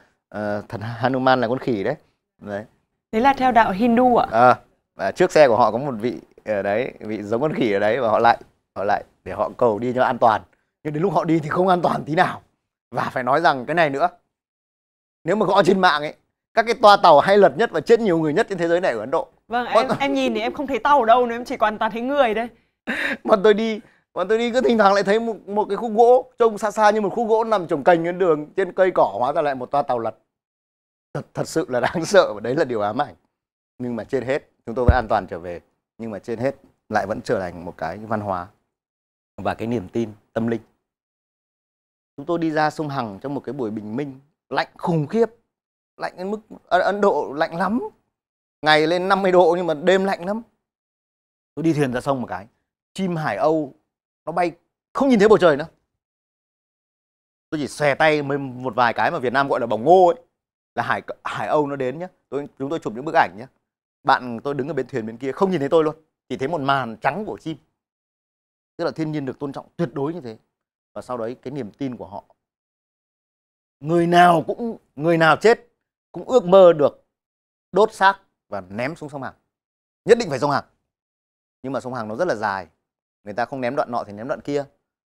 thần Hanuman là con khỉ đấy đấy Đấy là theo đạo Hindu ạ? À, và trước xe của họ có một vị ở ờ, đấy, vị giống con khỉ ở đấy và họ lại họ lại để họ cầu đi cho an toàn. Nhưng đến lúc họ đi thì không an toàn tí nào. Và phải nói rằng cái này nữa. Nếu mà gõ trên mạng ấy, các cái toa tàu hay lật nhất và chết nhiều người nhất trên thế giới này ở Ấn Độ. Vâng, bọn em, em nhìn thì em không thấy tàu đâu, nữa, em chỉ còn toàn thấy người đây. bọn tôi đi, bọn tôi đi cứ thỉnh thoảng lại thấy một, một cái khúc gỗ trông xa xa như một khúc gỗ nằm trồng cành trên đường trên cây cỏ hóa ra lại một toa tàu lật thật, thật sự là đáng sợ và đấy là điều ám ảnh nhưng mà trên hết chúng tôi vẫn an toàn trở về nhưng mà trên hết lại vẫn trở thành một cái văn hóa và cái niềm tin tâm linh chúng tôi đi ra sông Hằng trong một cái buổi bình minh lạnh khủng khiếp lạnh đến mức à, Ấn Độ lạnh lắm ngày lên 50 độ nhưng mà đêm lạnh lắm tôi đi thuyền ra sông một cái chim hải âu nó bay không nhìn thấy bầu trời nữa tôi chỉ xòe tay một vài cái mà Việt Nam gọi là bỏng ngô ấy là hải hải âu nó đến nhé tôi chúng tôi chụp những bức ảnh nhé bạn tôi đứng ở bên thuyền bên kia không nhìn thấy tôi luôn chỉ thấy một màn trắng của chim tức là thiên nhiên được tôn trọng tuyệt đối như thế và sau đấy cái niềm tin của họ người nào cũng người nào chết cũng ước mơ được đốt xác và ném xuống sông hàng, nhất định phải sông hàng, nhưng mà sông hàng nó rất là dài người ta không ném đoạn nọ thì ném đoạn kia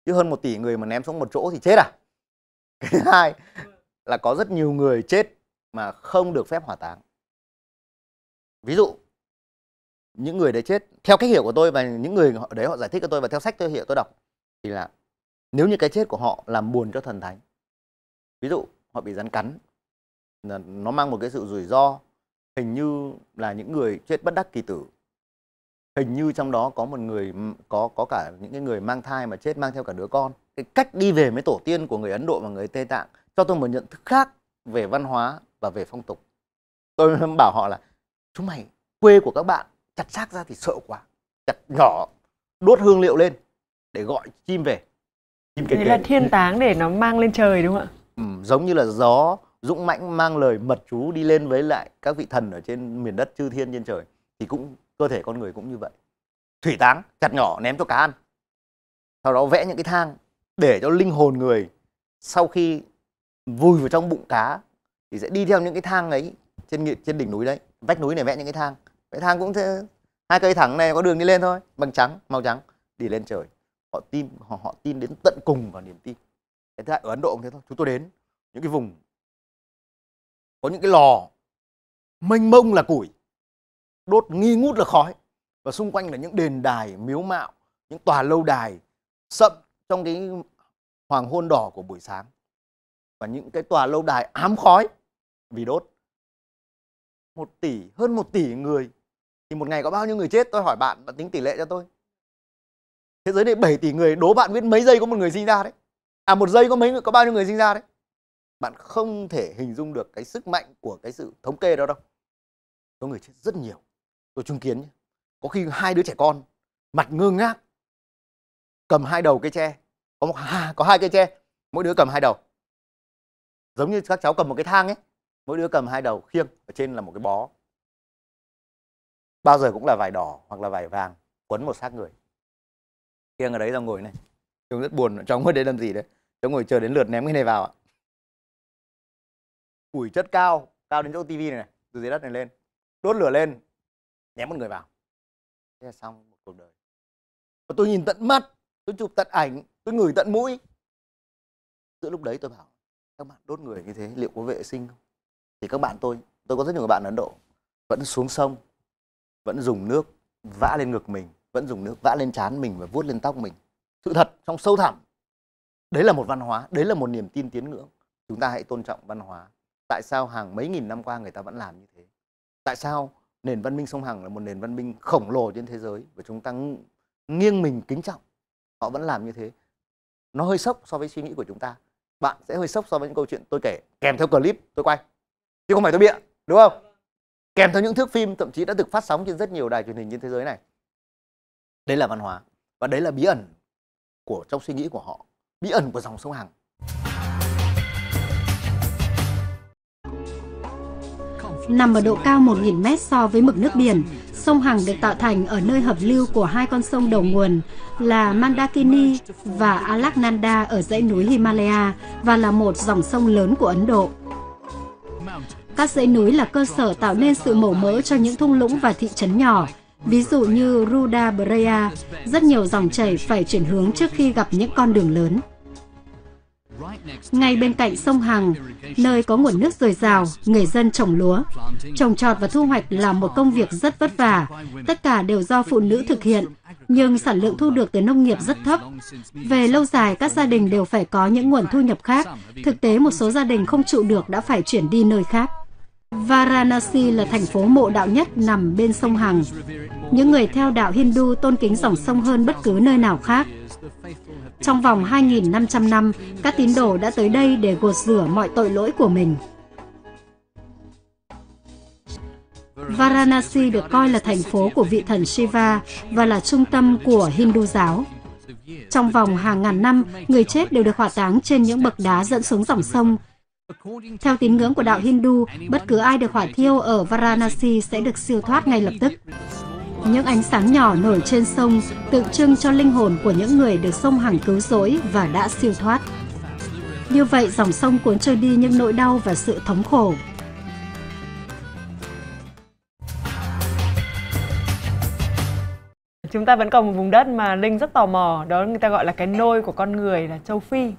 chứ hơn một tỷ người mà ném xuống một chỗ thì chết à cái thứ hai là có rất nhiều người chết mà không được phép hỏa táng ví dụ những người đấy chết theo cách hiểu của tôi và những người họ đấy họ giải thích cho tôi và theo sách tôi hiểu tôi đọc thì là nếu như cái chết của họ làm buồn cho thần thánh ví dụ họ bị rắn cắn nó mang một cái sự rủi ro hình như là những người chết bất đắc kỳ tử hình như trong đó có một người có có cả những cái người mang thai mà chết mang theo cả đứa con cái cách đi về với tổ tiên của người ấn độ và người tây tạng cho tôi một nhận thức khác về văn hóa và về phong tục tôi bảo họ là chúng mày quê của các bạn chặt xác ra thì sợ quá chặt nhỏ đốt hương liệu lên để gọi chim về chim kể, kể là thiên táng để nó mang lên trời đúng không ạ ừ, giống như là gió dũng mãnh mang lời mật chú đi lên với lại các vị thần ở trên miền đất chư thiên trên trời thì cũng cơ thể con người cũng như vậy thủy táng chặt nhỏ ném cho cá ăn sau đó vẽ những cái thang để cho linh hồn người sau khi vùi vào trong bụng cá thì sẽ đi theo những cái thang ấy trên trên đỉnh núi đấy vách núi này vẽ những cái thang vẽ thang cũng thế hai cây thẳng này có đường đi lên thôi bằng trắng màu trắng đi lên trời họ tin họ họ tin đến tận cùng vào niềm tin thế tại ở ấn độ cũng thế thôi chúng tôi đến những cái vùng có những cái lò mênh mông là củi đốt nghi ngút là khói và xung quanh là những đền đài miếu mạo những tòa lâu đài sậm trong cái hoàng hôn đỏ của buổi sáng và những cái tòa lâu đài ám khói vì đốt một tỷ hơn một tỷ người thì một ngày có bao nhiêu người chết tôi hỏi bạn bạn tính tỷ lệ cho tôi thế giới này 7 tỷ người đố bạn biết mấy giây có một người sinh ra đấy à một giây có mấy người có bao nhiêu người sinh ra đấy bạn không thể hình dung được cái sức mạnh của cái sự thống kê đó đâu có người chết rất nhiều tôi chứng kiến nhé. có khi hai đứa trẻ con mặt ngơ ngác cầm hai đầu cây tre có một có hai cây tre mỗi đứa cầm hai đầu giống như các cháu cầm một cái thang ấy mỗi đứa cầm hai đầu khiêng ở trên là một cái bó bao giờ cũng là vải đỏ hoặc là vải vàng quấn một xác người khiêng ở đấy ra ngồi này trông rất buồn cháu ngồi đấy làm gì đấy cháu ngồi chờ đến lượt ném cái này vào ạ củi chất cao cao đến chỗ tivi này, này từ dưới đất này lên đốt lửa lên ném một người vào thế là xong một cuộc đời và tôi nhìn tận mắt tôi chụp tận ảnh tôi ngửi tận mũi giữa lúc đấy tôi bảo các bạn đốt người như thế liệu có vệ sinh không thì các bạn tôi tôi có rất nhiều người bạn ở ấn độ vẫn xuống sông vẫn dùng nước vã lên ngực mình vẫn dùng nước vã lên trán mình và vuốt lên tóc mình sự thật trong sâu thẳm đấy là một văn hóa đấy là một niềm tin tiến ngưỡng chúng ta hãy tôn trọng văn hóa tại sao hàng mấy nghìn năm qua người ta vẫn làm như thế tại sao nền văn minh sông hằng là một nền văn minh khổng lồ trên thế giới và chúng ta nghiêng mình kính trọng họ vẫn làm như thế nó hơi sốc so với suy nghĩ của chúng ta bạn sẽ hơi sốc so với những câu chuyện tôi kể kèm theo clip tôi quay chứ không phải tôi bịa đúng không kèm theo những thước phim thậm chí đã được phát sóng trên rất nhiều đài truyền hình trên thế giới này đấy là văn hóa và đấy là bí ẩn của trong suy nghĩ của họ bí ẩn của dòng sông hằng nằm ở độ cao 1.000 mét so với mực nước biển. Sông Hằng được tạo thành ở nơi hợp lưu của hai con sông đầu nguồn là Mandakini và Alaknanda ở dãy núi Himalaya và là một dòng sông lớn của Ấn Độ. Các dãy núi là cơ sở tạo nên sự màu mỡ cho những thung lũng và thị trấn nhỏ. Ví dụ như Ruda Brea, rất nhiều dòng chảy phải chuyển hướng trước khi gặp những con đường lớn. Ngay bên cạnh sông Hằng, nơi có nguồn nước dồi dào, người dân trồng lúa. Trồng trọt và thu hoạch là một công việc rất vất vả. Tất cả đều do phụ nữ thực hiện, nhưng sản lượng thu được từ nông nghiệp rất thấp. Về lâu dài, các gia đình đều phải có những nguồn thu nhập khác. Thực tế, một số gia đình không trụ được đã phải chuyển đi nơi khác. Varanasi là thành phố mộ đạo nhất nằm bên sông Hằng. Những người theo đạo Hindu tôn kính dòng sông hơn bất cứ nơi nào khác. Trong vòng 2.500 năm, các tín đồ đã tới đây để gột rửa mọi tội lỗi của mình. Varanasi được coi là thành phố của vị thần Shiva và là trung tâm của Hindu giáo. Trong vòng hàng ngàn năm, người chết đều được hỏa táng trên những bậc đá dẫn xuống dòng sông, theo tín ngưỡng của đạo Hindu, bất cứ ai được hỏa thiêu ở Varanasi sẽ được siêu thoát ngay lập tức. Những ánh sáng nhỏ nổi trên sông tượng trưng cho linh hồn của những người được sông Hằng cứu rỗi và đã siêu thoát. Như vậy, dòng sông cuốn trôi đi những nỗi đau và sự thống khổ. Chúng ta vẫn còn một vùng đất mà Linh rất tò mò, đó người ta gọi là cái nôi của con người là châu Phi.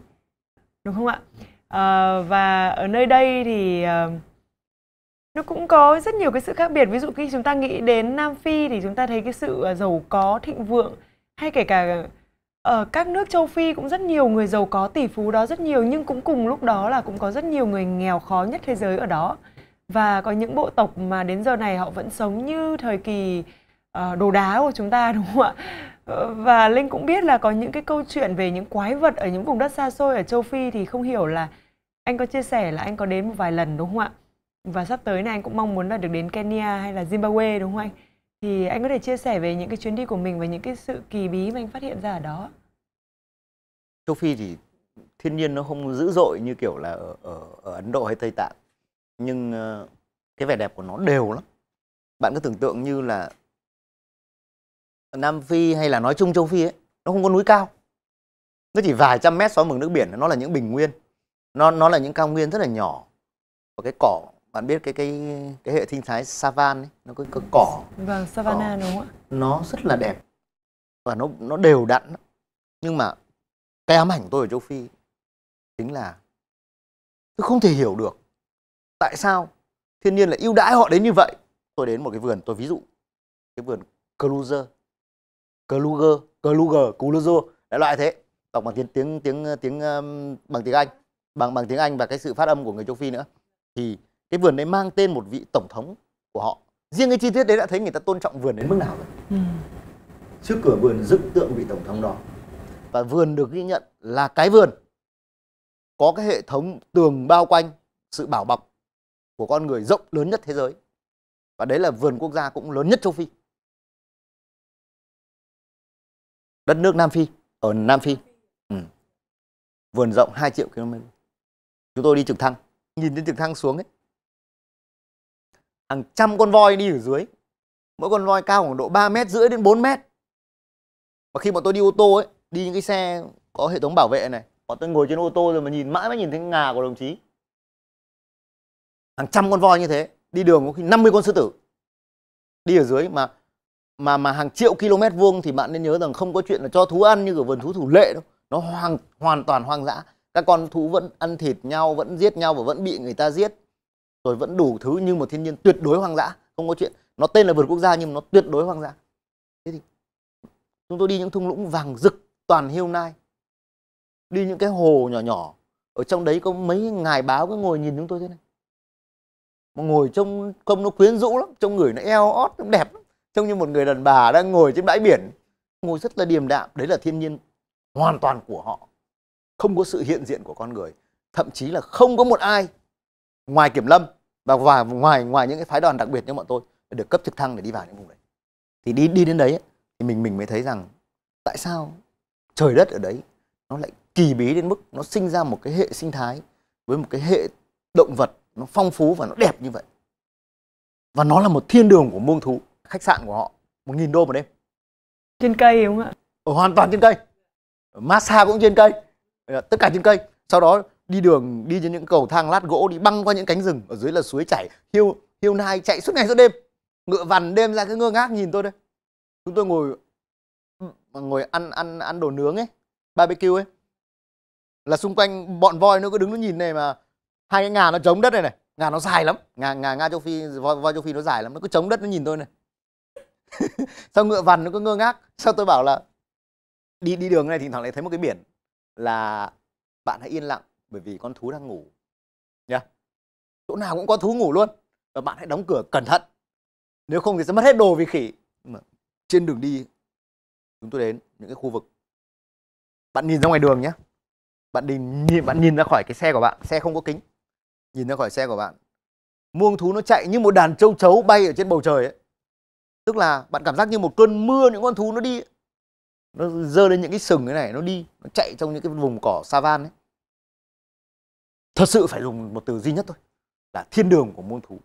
Đúng không ạ? à, và ở nơi đây thì à, nó cũng có rất nhiều cái sự khác biệt ví dụ khi chúng ta nghĩ đến Nam Phi thì chúng ta thấy cái sự ờ, giàu có thịnh vượng hay kể cả ở các nước châu Phi cũng rất nhiều người giàu có tỷ phú đó rất nhiều nhưng cũng cùng lúc đó là cũng có rất nhiều người nghèo khó nhất thế giới ở đó và có những bộ tộc mà đến giờ này họ vẫn sống như thời kỳ uh, đồ đá của chúng ta đúng không ạ Ờ, và linh cũng biết là có những cái câu chuyện về những quái vật ở những vùng đất xa xôi ở châu phi thì không hiểu là anh có chia sẻ là anh có đến một vài lần đúng không ạ và sắp tới này anh cũng mong muốn là được đến kenya hay là zimbabwe đúng không anh thì anh có thể chia sẻ về những cái chuyến đi của mình và những cái sự kỳ bí mà anh phát hiện ra ở đó châu phi thì thiên nhiên nó không dữ dội như kiểu là ở, ở, ở ấn độ hay tây tạng nhưng ờ, cái vẻ đẹp của nó đều lắm bạn cứ tưởng tượng như là Nam Phi hay là nói chung châu Phi ấy, nó không có núi cao. Nó chỉ vài trăm mét so với mực nước biển, nó là những bình nguyên. Nó nó là những cao nguyên rất là nhỏ. Và cái cỏ, bạn biết cái cái cái hệ sinh thái savan ấy, nó có, có cỏ. Vâng, savanna đúng không ạ? Nó rất là đẹp. Và nó nó đều đặn. Nhưng mà cái ám ảnh tôi ở châu Phi chính là tôi không thể hiểu được tại sao thiên nhiên lại ưu đãi họ đến như vậy. Tôi đến một cái vườn, tôi ví dụ cái vườn Cruiser Kluger, Kluger, Kluger, đại loại thế. Đọc bằng tiếng tiếng tiếng tiếng um, bằng tiếng Anh, bằng bằng tiếng Anh và cái sự phát âm của người châu Phi nữa. Thì cái vườn đấy mang tên một vị tổng thống của họ. Riêng cái chi tiết đấy đã thấy người ta tôn trọng vườn đến mức nào rồi. Ừ. Trước cửa vườn dựng tượng vị tổng thống đó. Và vườn được ghi nhận là cái vườn có cái hệ thống tường bao quanh sự bảo bọc của con người rộng lớn nhất thế giới. Và đấy là vườn quốc gia cũng lớn nhất châu Phi. đất nước Nam Phi ở Nam Phi ừ. vườn rộng 2 triệu km chúng tôi đi trực thăng nhìn lên trực thăng xuống ấy hàng trăm con voi đi ở dưới mỗi con voi cao khoảng độ 3 mét rưỡi đến 4 mét và khi bọn tôi đi ô tô ấy đi những cái xe có hệ thống bảo vệ này bọn tôi ngồi trên ô tô rồi mà nhìn mãi mới nhìn thấy ngà của đồng chí hàng trăm con voi như thế đi đường có khi 50 con sư tử đi ở dưới mà mà mà hàng triệu km vuông thì bạn nên nhớ rằng không có chuyện là cho thú ăn như ở vườn thú thủ lệ đâu nó hoàn hoàn toàn hoang dã các con thú vẫn ăn thịt nhau vẫn giết nhau và vẫn bị người ta giết rồi vẫn đủ thứ như một thiên nhiên tuyệt đối hoang dã không có chuyện nó tên là vườn quốc gia nhưng mà nó tuyệt đối hoang dã thế thì chúng tôi đi những thung lũng vàng rực toàn hiêu nai đi những cái hồ nhỏ nhỏ ở trong đấy có mấy ngài báo cứ ngồi nhìn chúng tôi thế này mà ngồi trông công nó quyến rũ lắm trông người nó eo ót nó đẹp lắm trông như một người đàn bà đang ngồi trên bãi biển ngồi rất là điềm đạm đấy là thiên nhiên hoàn toàn của họ không có sự hiện diện của con người thậm chí là không có một ai ngoài kiểm lâm và ngoài ngoài những cái phái đoàn đặc biệt như bọn tôi được cấp trực thăng để đi vào những vùng đấy thì đi đi đến đấy thì mình mình mới thấy rằng tại sao trời đất ở đấy nó lại kỳ bí đến mức nó sinh ra một cái hệ sinh thái với một cái hệ động vật nó phong phú và nó đẹp như vậy và nó là một thiên đường của muông thú khách sạn của họ một nghìn đô một đêm trên cây đúng không ạ ừ, hoàn toàn trên cây massage cũng trên cây ờ, tất cả trên cây sau đó đi đường đi trên những cầu thang lát gỗ đi băng qua những cánh rừng ở dưới là suối chảy hiu hiu nai chạy suốt ngày suốt đêm ngựa vằn đêm ra cứ ngơ ngác nhìn tôi đây chúng tôi ngồi ngồi ăn ăn ăn đồ nướng ấy barbecue ấy là xung quanh bọn voi nó cứ đứng nó nhìn này mà hai cái ngà nó chống đất này này ngà nó dài lắm ngà ngà nga châu phi voi, voi châu phi nó dài lắm nó cứ chống đất nó nhìn tôi này sao ngựa vằn nó cứ ngơ ngác sao tôi bảo là đi đi đường này thỉnh thoảng lại thấy một cái biển là bạn hãy yên lặng bởi vì con thú đang ngủ nhá yeah. chỗ nào cũng có thú ngủ luôn và bạn hãy đóng cửa cẩn thận nếu không thì sẽ mất hết đồ vì khỉ mà trên đường đi chúng tôi đến những cái khu vực bạn nhìn ra ngoài đường nhé bạn nhìn nhìn bạn nhìn ra khỏi cái xe của bạn xe không có kính nhìn ra khỏi xe của bạn muông thú nó chạy như một đàn châu chấu bay ở trên bầu trời ấy tức là bạn cảm giác như một cơn mưa những con thú nó đi nó dơ lên những cái sừng thế này nó đi nó chạy trong những cái vùng cỏ savan ấy thật sự phải dùng một từ duy nhất thôi là thiên đường của muôn thú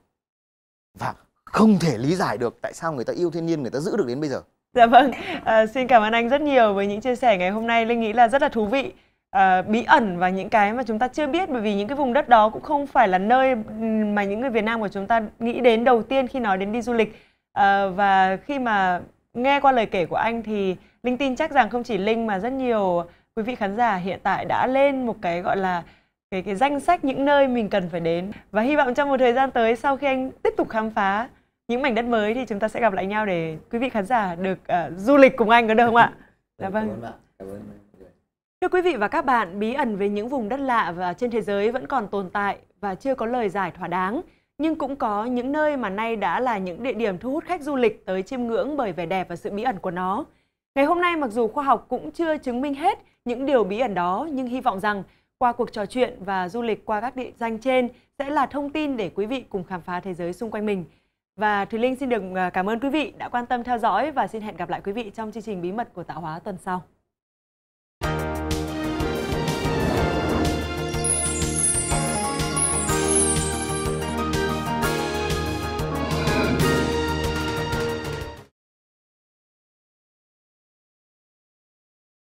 và không thể lý giải được tại sao người ta yêu thiên nhiên người ta giữ được đến bây giờ dạ vâng à, xin cảm ơn anh rất nhiều với những chia sẻ ngày hôm nay linh nghĩ là rất là thú vị à, bí ẩn và những cái mà chúng ta chưa biết bởi vì những cái vùng đất đó cũng không phải là nơi mà những người việt nam của chúng ta nghĩ đến đầu tiên khi nói đến đi du lịch à, và khi mà nghe qua lời kể của anh thì linh tin chắc rằng không chỉ linh mà rất nhiều quý vị khán giả hiện tại đã lên một cái gọi là cái cái danh sách những nơi mình cần phải đến và hy vọng trong một thời gian tới sau khi anh tiếp tục khám phá những mảnh đất mới thì chúng ta sẽ gặp lại nhau để quý vị khán giả được uh, du lịch cùng anh có được không ạ? Dạ, dạ vâng. Thưa quý vị và các bạn, bí ẩn về những vùng đất lạ và trên thế giới vẫn còn tồn tại và chưa có lời giải thỏa đáng nhưng cũng có những nơi mà nay đã là những địa điểm thu hút khách du lịch tới chiêm ngưỡng bởi vẻ đẹp và sự bí ẩn của nó. Ngày hôm nay mặc dù khoa học cũng chưa chứng minh hết những điều bí ẩn đó nhưng hy vọng rằng qua cuộc trò chuyện và du lịch qua các địa danh trên sẽ là thông tin để quý vị cùng khám phá thế giới xung quanh mình. Và Thùy Linh xin được à, cảm ơn quý vị đã quan tâm theo dõi và xin hẹn gặp lại quý vị trong chương trình bí mật của tạo hóa tuần sau.